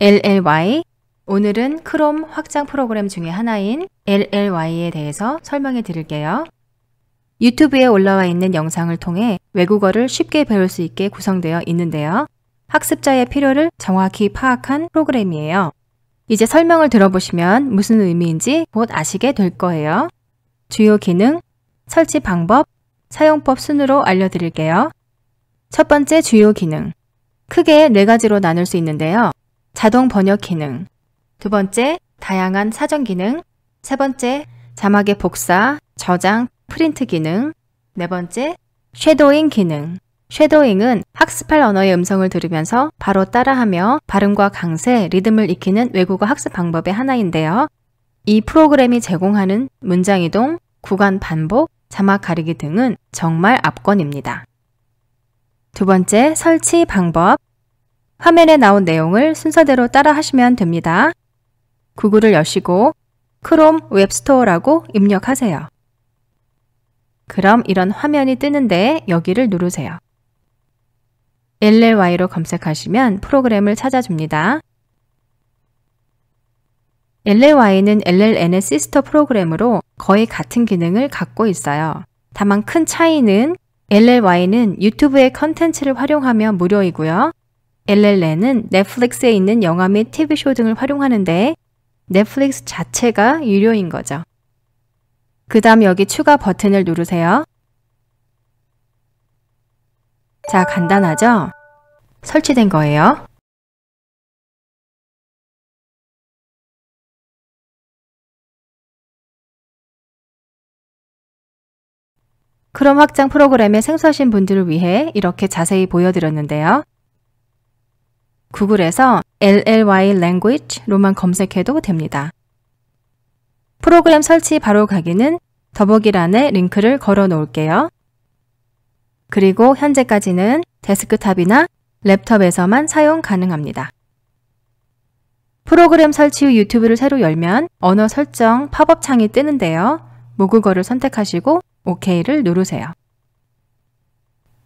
LLY 오늘은 크롬 확장 프로그램 중에 하나인 LLY에 대해서 설명해 드릴게요. 유튜브에 올라와 있는 영상을 통해 외국어를 쉽게 배울 수 있게 구성되어 있는데요. 학습자의 필요를 정확히 파악한 프로그램이에요. 이제 설명을 들어보시면 무슨 의미인지 곧 아시게 될 거예요. 주요 기능, 설치 방법, 사용법 순으로 알려드릴게요. 첫 번째 주요 기능. 크게 네 가지로 나눌 수 있는데요. 자동 번역 기능, 두 번째, 다양한 사전 기능, 세 번째, 자막의 복사, 저장, 프린트 기능, 네 번째, 쉐도잉 기능. 쉐도잉은 학습할 언어의 음성을 들으면서 바로 따라하며 발음과 강세, 리듬을 익히는 외국어 학습 방법의 하나인데요. 이 프로그램이 제공하는 문장 이동, 구간 반복, 자막 가리기 등은 정말 압권입니다. 두 번째, 설치 방법. 화면에 나온 내용을 순서대로 따라 하시면 됩니다. 구글을 여시고 크롬 웹스토어라고 입력하세요. 그럼 이런 화면이 뜨는데 여기를 누르세요. LLY로 검색하시면 프로그램을 찾아줍니다. LLY는 LLN의 시스터 프로그램으로 거의 같은 기능을 갖고 있어요. 다만 큰 차이는 LLY는 유튜브의 컨텐츠를 활용하면 무료이고요. l l n 은 넷플릭스에 있는 영화 및 TV쇼 등을 활용하는데 넷플릭스 자체가 유료인 거죠. 그 다음 여기 추가 버튼을 누르세요. 자, 간단하죠? 설치된 거예요. 크롬 확장 프로그램에 생소하신 분들을 위해 이렇게 자세히 보여드렸는데요. 구글에서 LLY Language로만 검색해도 됩니다. 프로그램 설치 바로 가기는 더보기란에 링크를 걸어 놓을게요. 그리고 현재까지는 데스크탑이나 랩톱에서만 사용 가능합니다. 프로그램 설치 후 유튜브를 새로 열면 언어 설정 팝업 창이 뜨는데요. 모국어를 선택하시고 OK를 누르세요.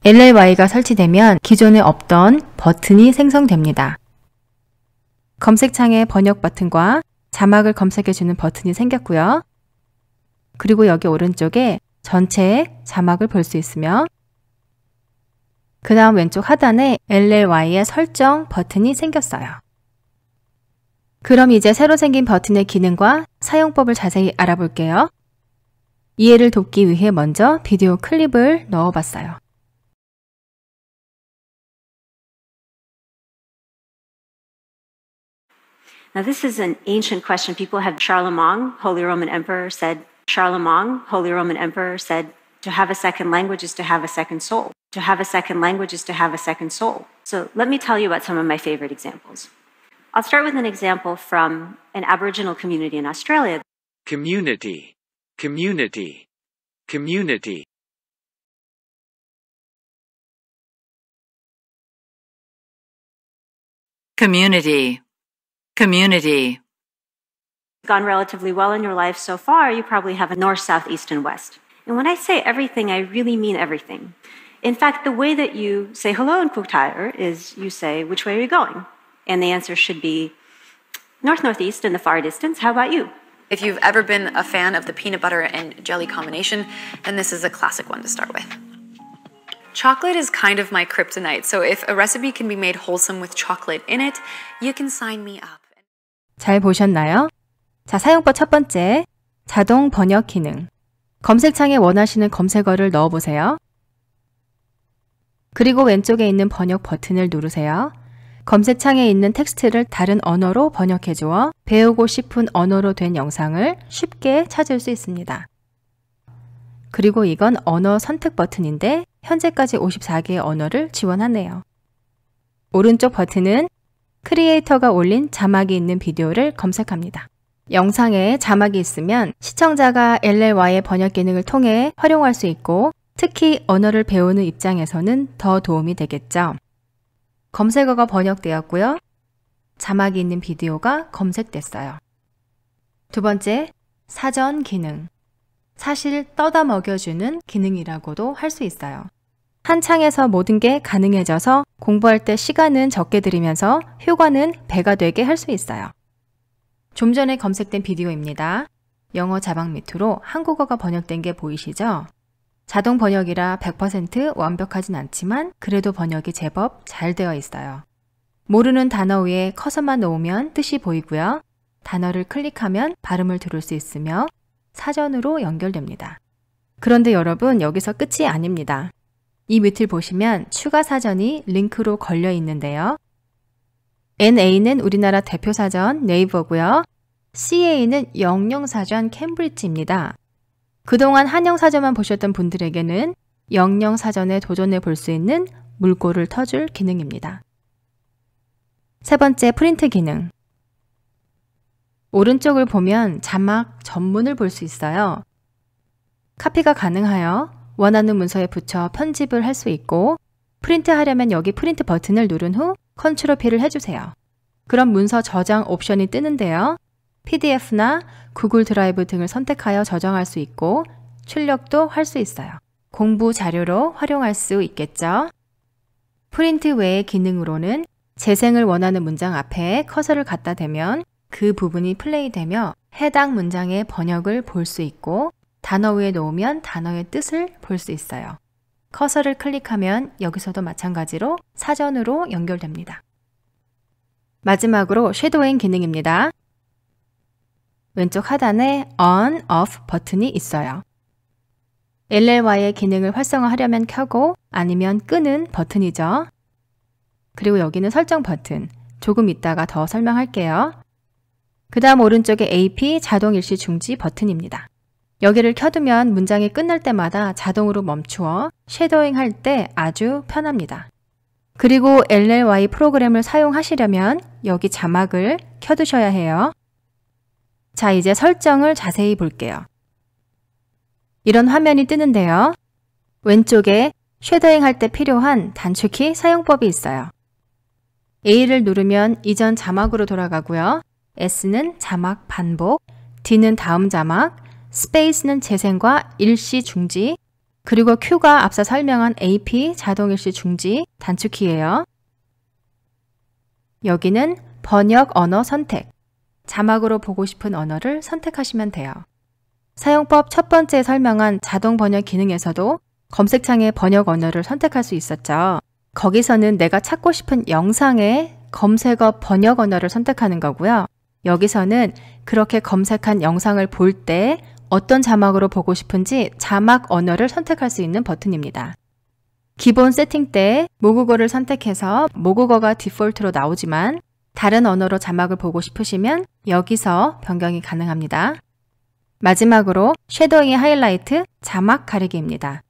LLY가 설치되면 기존에 없던 버튼이 생성됩니다. 검색창에 번역 버튼과 자막을 검색해주는 버튼이 생겼고요. 그리고 여기 오른쪽에 전체 자막을 볼 수 있으며 그 다음 왼쪽 하단에 LLY의 설정 버튼이 생겼어요. 그럼 이제 새로 생긴 버튼의 기능과 사용법을 자세히 알아볼게요. 이해를 돕기 위해 먼저 비디오 클립을 넣어봤어요. Now, this is an ancient question. People have Charlemagne, Holy Roman Emperor, said, Charlemagne, Holy Roman Emperor, said, to have a second language is to have a second soul. To have a second language is to have a second soul. So let me tell you about some of my favorite examples. I'll start with an example from an Aboriginal community in Australia. Community, community, community. Community. Community. Gone relatively well in your life so far, you probably have a north, south, east, and west. And when I say everything, I really mean everything. In fact, the way that you say hello in Kuktire is you say, which way are you going? And the answer should be north, northeast, in the far distance. How about you? If you've ever been a fan of the peanut butter and jelly combination, then this is a classic one to start with. Chocolate is kind of my kryptonite, so if a recipe can be made wholesome with chocolate in it, you can sign me up. 잘 보셨나요? 자, 사용법 첫 번째, 자동 번역 기능. 검색창에 원하시는 검색어를 넣어보세요. 그리고 왼쪽에 있는 번역 버튼을 누르세요. 검색창에 있는 텍스트를 다른 언어로 번역해주어 배우고 싶은 언어로 된 영상을 쉽게 찾을 수 있습니다. 그리고 이건 언어 선택 버튼인데 현재까지 54개의 언어를 지원하네요. 오른쪽 버튼은 크리에이터가 올린 자막이 있는 비디오를 검색합니다. 영상에 자막이 있으면 시청자가 LLY의 번역 기능을 통해 활용할 수 있고 특히 언어를 배우는 입장에서는 더 도움이 되겠죠. 검색어가 번역되었고요. 자막이 있는 비디오가 검색됐어요. 두 번째, 사전 기능. 사실 떠다 먹여주는 기능이라고도 할 수 있어요. 한창에서 모든 게 가능해져서 공부할 때 시간은 적게 들이면서 효과는 배가 되게 할 수 있어요. 좀 전에 검색된 비디오입니다. 영어 자막 밑으로 한국어가 번역된 게 보이시죠? 자동 번역이라 100% 완벽하진 않지만 그래도 번역이 제법 잘 되어 있어요. 모르는 단어 위에 커서만 놓으면 뜻이 보이고요. 단어를 클릭하면 발음을 들을 수 있으며 사전으로 연결됩니다. 그런데 여러분 여기서 끝이 아닙니다. 이 밑을 보시면 추가 사전이 링크로 걸려 있는데요. NA는 우리나라 대표 사전 네이버고요. CA는 영영사전 캠브리지입니다. 그동안 한영사전만 보셨던 분들에게는 영영사전에 도전해 볼 수 있는 물꼬를 터줄 기능입니다. 세 번째, 프린트 기능. 오른쪽을 보면 자막 전문을 볼 수 있어요. 카피가 가능하여 원하는 문서에 붙여 편집을 할 수 있고 프린트하려면 여기 프린트 버튼을 누른 후 컨트롤 P를 해주세요. 그럼 문서 저장 옵션이 뜨는데요. PDF나 구글 드라이브 등을 선택하여 저장할 수 있고 출력도 할 수 있어요. 공부 자료로 활용할 수 있겠죠? 프린트 외의 기능으로는 재생을 원하는 문장 앞에 커서를 갖다 대면 그 부분이 플레이되며 해당 문장의 번역을 볼 수 있고 단어 위에 놓으면 단어의 뜻을 볼 수 있어요. 커서를 클릭하면 여기서도 마찬가지로 사전으로 연결됩니다. 마지막으로 쉐도잉 기능입니다. 왼쪽 하단에 on, off 버튼이 있어요. LLY의 기능을 활성화하려면 켜고 아니면 끄는 버튼이죠. 그리고 여기는 설정 버튼, 조금 있다가 더 설명할게요. 그 다음 오른쪽에 AP 자동 일시 중지 버튼입니다. 여기를 켜두면 문장이 끝날 때마다 자동으로 멈추어 쉐도잉 할 때 아주 편합니다. 그리고 LLY 프로그램을 사용하시려면 여기 자막을 켜두셔야 해요. 자, 이제 설정을 자세히 볼게요. 이런 화면이 뜨는데요. 왼쪽에 쉐더잉 할 때 필요한 단축키 사용법이 있어요. A를 누르면 이전 자막으로 돌아가고요. S는 자막 반복, D는 다음 자막, space는 재생과 일시 중지, 그리고 Q가 앞서 설명한 AP 자동 일시 중지 단축키예요. 여기는 번역 언어 선택, 자막으로 보고 싶은 언어를 선택하시면 돼요. 사용법 첫 번째 설명한 자동 번역 기능에서도 검색창에 번역 언어를 선택할 수 있었죠. 거기서는 내가 찾고 싶은 영상의 검색어 번역 언어를 선택하는 거고요. 여기서는 그렇게 검색한 영상을 볼때 어떤 자막으로 보고 싶은지 자막 언어를 선택할 수 있는 버튼입니다. 기본 세팅 때 모국어를 선택해서 모국어가 디폴트로 나오지만 다른 언어로 자막을 보고 싶으시면 여기서 변경이 가능합니다. 마지막으로 쉐도잉의 하이라이트 자막 가리기입니다.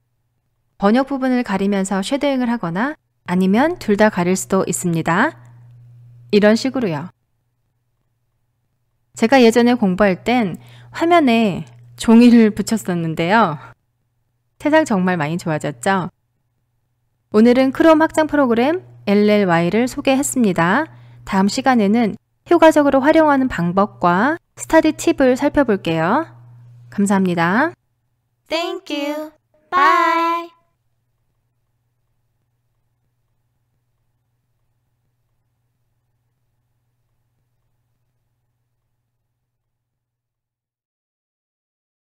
번역 부분을 가리면서 쉐도잉을 하거나 아니면 둘 다 가릴 수도 있습니다. 이런 식으로요. 제가 예전에 공부할 땐 화면에 종이를 붙였었는데요. 세상 정말 많이 좋아졌죠? 오늘은 크롬 확장 프로그램 LLY를 소개했습니다. 다음 시간에는 효과적으로 활용하는 방법과 스터디 팁을 살펴볼게요. 감사합니다. Thank you. Bye.